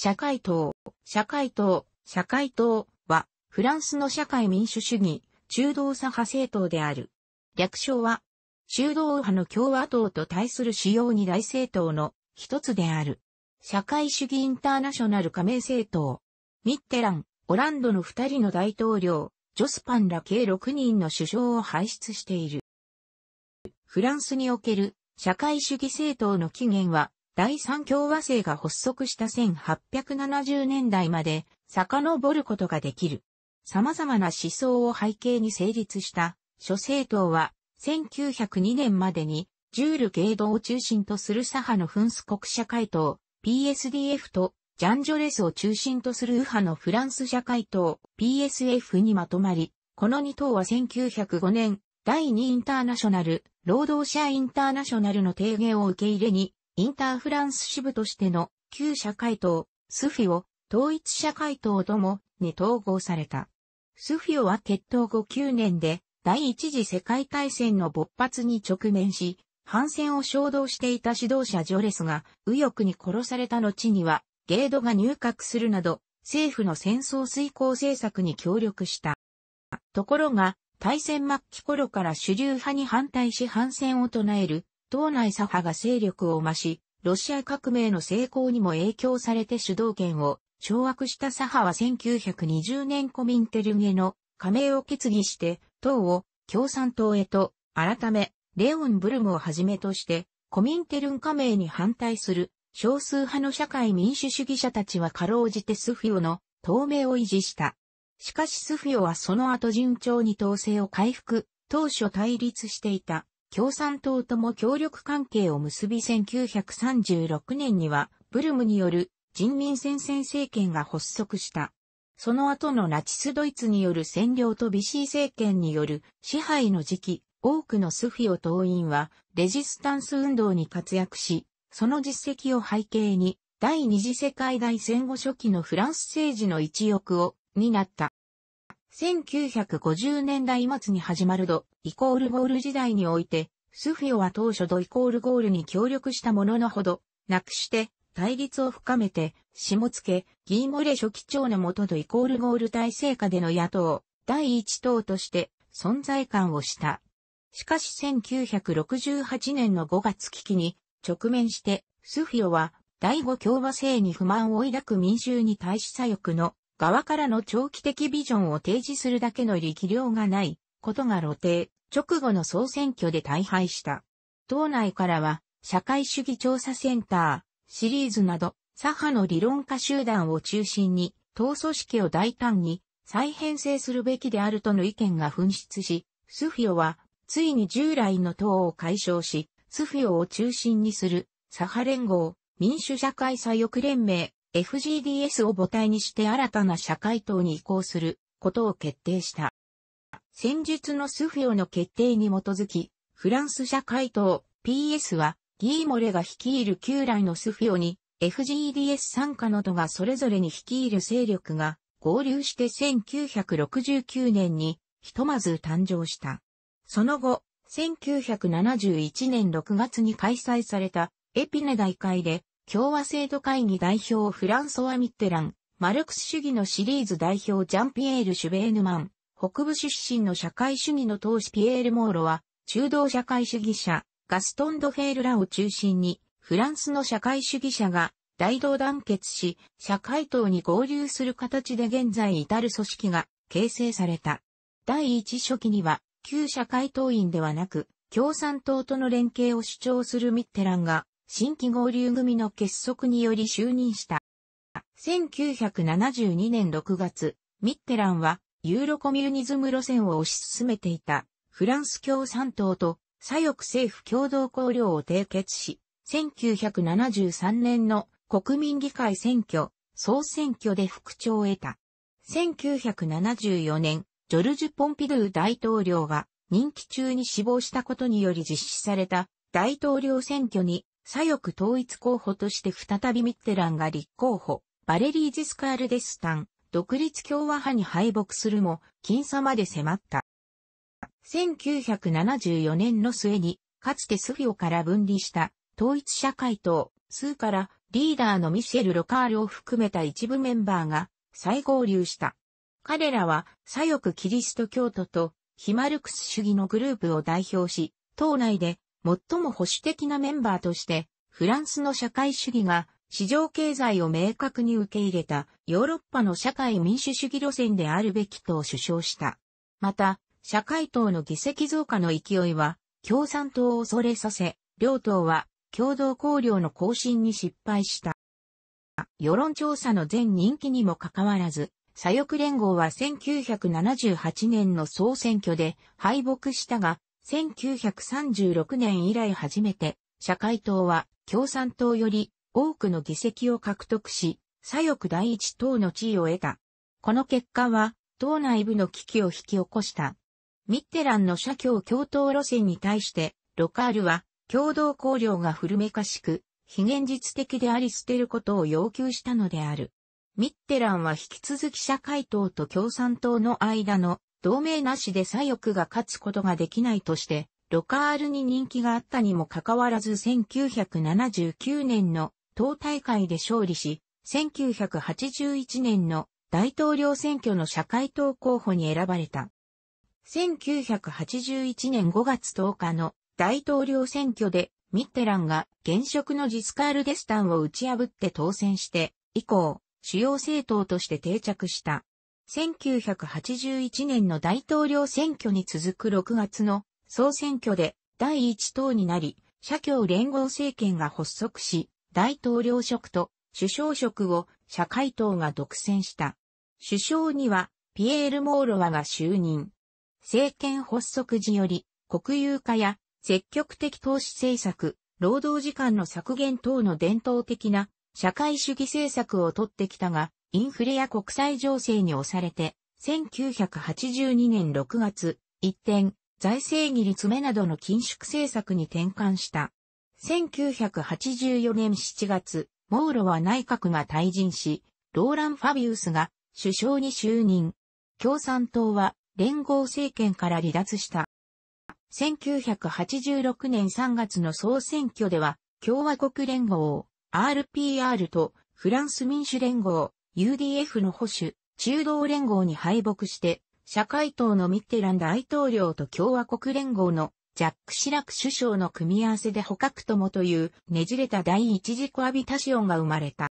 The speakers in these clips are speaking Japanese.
社会党、社会党、社会党は、フランスの社会民主主義、中道左派政党である。略称は、中道右派の共和党と対する主要二大政党の一つである。社会主義インターナショナル加盟政党。ミッテラン、オランドの二人の大統領、ジョスパンら計六人の首相を輩出している。フランスにおける社会主義政党の起源は第三共和制が発足した1870年代まで遡ることができる。様々な思想を背景に成立した諸政党は1902年までにジュール・ゲイドを中心とする左派のフンス国社会党 PSDF とジャン・ジョレスを中心とする右派のフランス社会党 PSF にまとまり、この2党は1905年第2インターナショナル、労働者インターナショナルの提言を受け入れにインターフランス支部としての旧社会党、スフィオ、統一社会党ともに統合された。スフィオは決闘後9年で第一次世界大戦の勃発に直面し、反戦を衝動していた指導者ジョレスが右翼に殺された後には、ゲードが入閣するなど、政府の戦争遂行政策に協力した。ところが、大戦末期頃から主流派に反対し反戦を唱える党内左派が勢力を増し、ロシア革命の成功にも影響されて主導権を掌握した左派は1920年コミンテルンへの加盟を決議して、党を共産党へと、改め、レオン・ブルムをはじめとして、コミンテルン加盟に反対する少数派の社会民主主義者たちはかろうじてスフィオの透明を維持した。しかしスフィオはその後順調に統制を回復、当初対立していた共産党とも協力関係を結び1936年には、ブルムによる人民戦線政権が発足した。その後のナチスドイツによる占領とビシー政権による支配の時期、多くのスフィオ党員はレジスタンス運動に活躍し、その実績を背景に第二次世界大戦後初期のフランス政治の一翼を担った。1950年代末に始まるド、イコールゴール時代において、スフィオは当初ドイコールゴールに協力したもののほど、なくして、対立を深めて、下け。ギーモレ書記長のもとドイコールゴール体制下での野党、第一党として存在感をした。しかし1968年の5月危機に直面して、スフィオは第五共和制に不満を抱く民衆に対し左翼の側からの長期的ビジョンを提示するだけの力量がないことが露呈、直後の総選挙で大敗した。党内からは、社会主義調査センター、シリーズなど、左派の理論家集団を中心に、党組織を大胆に再編成するべきであるとの意見が紛失し、スフィオは、ついに従来の党を解消し、スフィオを中心にする、左派連合、民主社会左翼連盟、FGDS を母体にして新たな社会党に移行することを決定した。戦術のスフィオの決定に基づき、フランス社会党 PS はギーモレが率いる旧来のスフィオに FGDS 参加などがそれぞれに率いる勢力が合流して1969年にひとまず誕生した。その後、1971年6月に開催されたエピネ大会で共和制度会議代表フランソワ・ミッテラン、マルクス主義のシリーズ代表ジャンピエール・シュベーヌマン、北部出身の社会主義の党首ピエール・モーロは、中道社会主義者、ガストン・ドフェールらを中心に、フランスの社会主義者が大同団結し、社会党に合流する形で現在至る組織が形成された。第一初期には、旧社会党員ではなく、共産党との連携を主張するミッテランが、新規合流組の結束により就任した。1972年6月、ミッテランはユーロコミュニズム路線を推し進めていたフランス共産党と左翼政府共同綱領を締結し、1973年の国民議会選挙、総選挙で副長を得た。1974年、ジョルジュ・ポンピドゥ大統領が任期中に死亡したことにより実施された大統領選挙に左翼統一候補として再びミッテランが立候補、バレリー・ジスカール・デスタン、独立共和派に敗北するも、僅差まで迫った。1974年の末に、かつてスフィオから分離した統一社会党、スーからリーダーのミシェル・ロカールを含めた一部メンバーが再合流した。彼らは左翼キリスト教徒とヒマルクス主義のグループを代表し、党内で最も保守的なメンバーとして、フランスの社会主義が市場経済を明確に受け入れたヨーロッパの社会民主主義路線であるべきと主張した。また、社会党の議席増加の勢いは共産党を恐れさせ、両党は共同綱領の更新に失敗した。世論調査の全人気にもかかわらず、左翼連合は1978年の総選挙で敗北したが、1936年以来初めて、社会党は共産党より多くの議席を獲得し、左翼第一党の地位を得た。この結果は、党内部の危機を引き起こした。ミッテランの社協共闘路線に対して、ロカールは、共同考領が古めかしく、非現実的であり捨てることを要求したのである。ミッテランは引き続き社会党と共産党の間の同盟なしで左翼が勝つことができないとして、ロカールに人気があったにもかかわらず1979年の党大会で勝利し、1981年の大統領選挙の社会党候補に選ばれた。1981年5月10日の大統領選挙でミッテランが現職のジスカール・デスタンを打ち破って当選して、以降、主要政党として定着した。1981年の大統領選挙に続く6月の総選挙で第1党になり、社協連合政権が発足し、大統領職と首相職を社会党が独占した。首相にはピエール・モーロワが就任。政権発足時より国有化や積極的投資政策、労働時間の削減等の伝統的な社会主義政策をとってきたが、インフレや国際情勢に押されて、1982年6月、一転、財政に詰目などの緊縮政策に転換した。1984年7月、モーロは内閣が退陣し、ローラン・ファビウスが首相に就任。共産党は連合政権から離脱した。1986年3月の総選挙では、共和国連合、RPR とフランス民主連合、UDF の保守、中道連合に敗北して、社会党のミッテラン大統領と共和国連合のジャック・シラク首相の組み合わせで捕獲ともというねじれた第一次コアビタシオンが生まれた。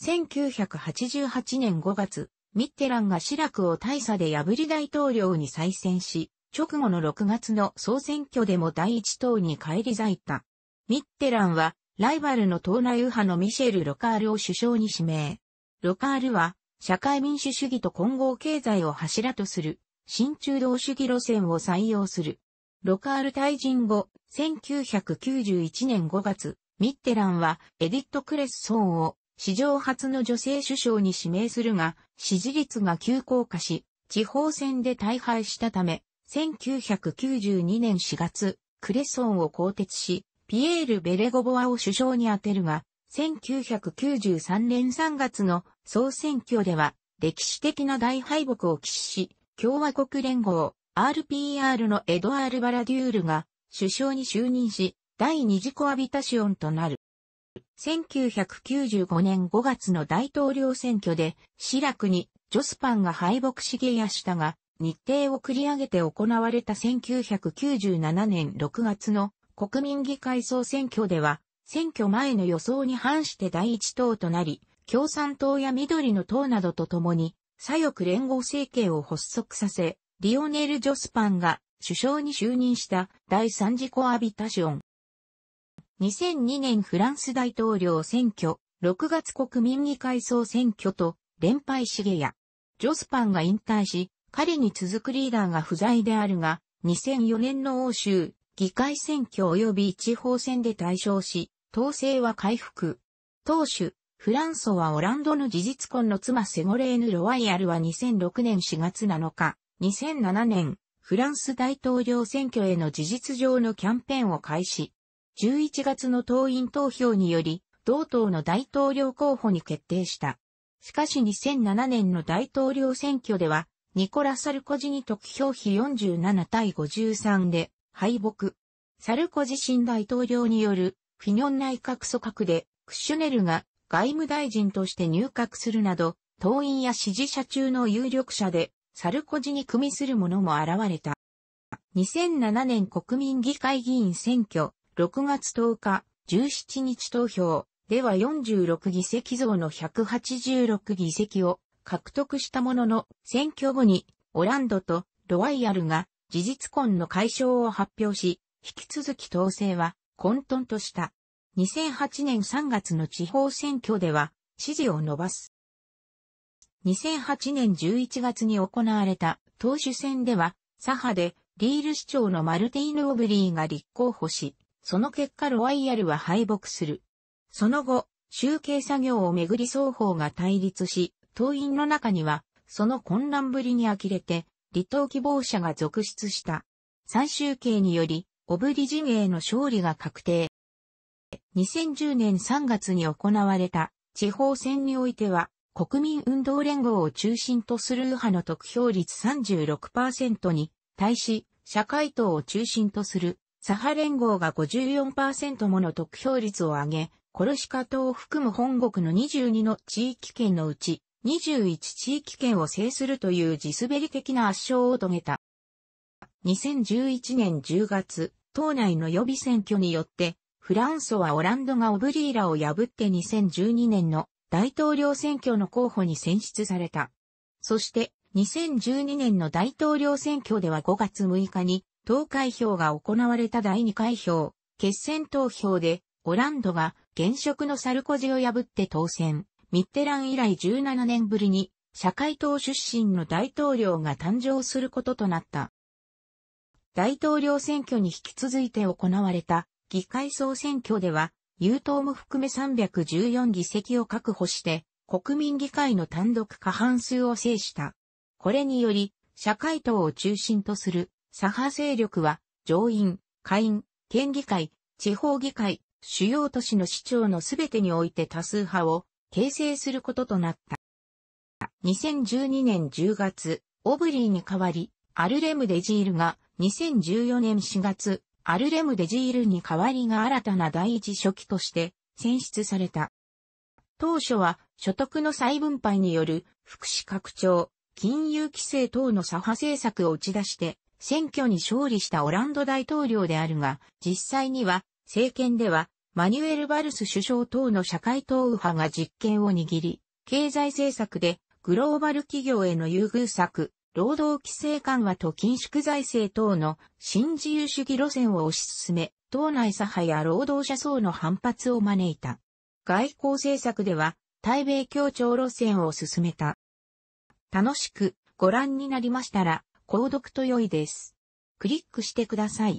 1988年5月、ミッテランがシラクを大差で破り大統領に再選し、直後の6月の総選挙でも第一党に返り咲いた。ミッテランは、ライバルの党内右派のミシェル・ロカールを首相に指名。ロカールは、社会民主主義と混合経済を柱とする、新中道主義路線を採用する。ロカール退陣後、1991年5月、ミッテランはエディット・クレッソーンを史上初の女性首相に指名するが、支持率が急降下し、地方選で大敗したため、1992年4月、クレッソンを更迭し、ピエール・ベレゴボアを首相に当てるが、1993年3月の総選挙では歴史的な大敗北を喫し、共和国連合 RPR のエドアール・バラデュールが首相に就任し、第二次コアビタシオンとなる。1995年5月の大統領選挙で、シラクにジョスパンが敗北しげやしたが、日程を繰り上げて行われた1997年6月の国民議会総選挙では、選挙前の予想に反して第一党となり、共産党や緑の党などと共に、左翼連合政権を発足させ、リオネル・ジョスパンが首相に就任した第三次コアビタション。2002年フランス大統領選挙、6月国民議会総選挙と連敗げや、ジョスパンが引退し、彼に続くリーダーが不在であるが、2004年の欧州議会選挙及び地方選で対象し、統制は回復。当主、フランソはオランドの事実婚の妻セゴレーヌ・ロワイヤルは2006年4月7日、2007年、フランス大統領選挙への事実上のキャンペーンを開始。11月の党員投票により、同党の大統領候補に決定した。しかし2007年の大統領選挙では、ニコラ・サルコジに得票比47対53で敗北。サルコジ新大統領によるフィニョン内閣組閣で、クッシュネルが外務大臣として入閣するなど、党員や支持者中の有力者で、サルコジに組みする者も現れた。2007年国民議会議員選挙、6月10日、17日投票、では46議席増の186議席を獲得したものの、選挙後にオランドとロワイヤルが事実婚の解消を発表し、引き続き統制は混沌とした。2008年3月の地方選挙では支持を伸ばす。2008年11月に行われた党首選では、左派でリール市長のマルティーヌ・オブリーが立候補し、その結果ロワイヤルは敗北する。その後、集計作業をめぐり双方が対立し、党員の中には、その混乱ぶりに呆れて、離党希望者が続出した。最終形により、オブリ陣営の勝利が確定。2010年3月に行われた地方選においては、国民運動連合を中心とする右派の得票率36%に対し、社会党を中心とする左派連合が54%もの得票率を上げ、コルシカ党を含む本国の22の地域圏のうち21地域圏を制するという地滑り的な圧勝を遂げた。2011年10月、党内の予備選挙によって、フランソはオランドがオブリーラを破って2012年の大統領選挙の候補に選出された。そして、2012年の大統領選挙では5月6日に、投開票が行われた第2回票、決選投票で、オランドが現職のサルコジを破って当選。ミッテラン以来17年ぶりに、社会党出身の大統領が誕生することとなった。大統領選挙に引き続いて行われた議会総選挙では、有党も含め314議席を確保して、国民議会の単独過半数を制した。これにより、社会党を中心とする左派勢力は、上院、下院、県議会、地方議会、主要都市の市長のすべてにおいて多数派を形成することとなった。2012年10月、オブリーに代わり、アルレムデジールが2014年4月、アルレムデジールに代わりが新たな第一書記として選出された。当初は所得の再分配による福祉拡張、金融規制等の左派政策を打ち出して選挙に勝利したオランド大統領であるが、実際には政権ではマニュエル・バルス首相等の社会党右派が実権を握り、経済政策でグローバル企業への優遇策、労働規制緩和と緊縮財政等の新自由主義路線を推し進め、党内左派や労働者層の反発を招いた。外交政策では、対米協調路線を進めた。楽しくご覧になりましたら、購読と良いです。クリックしてください。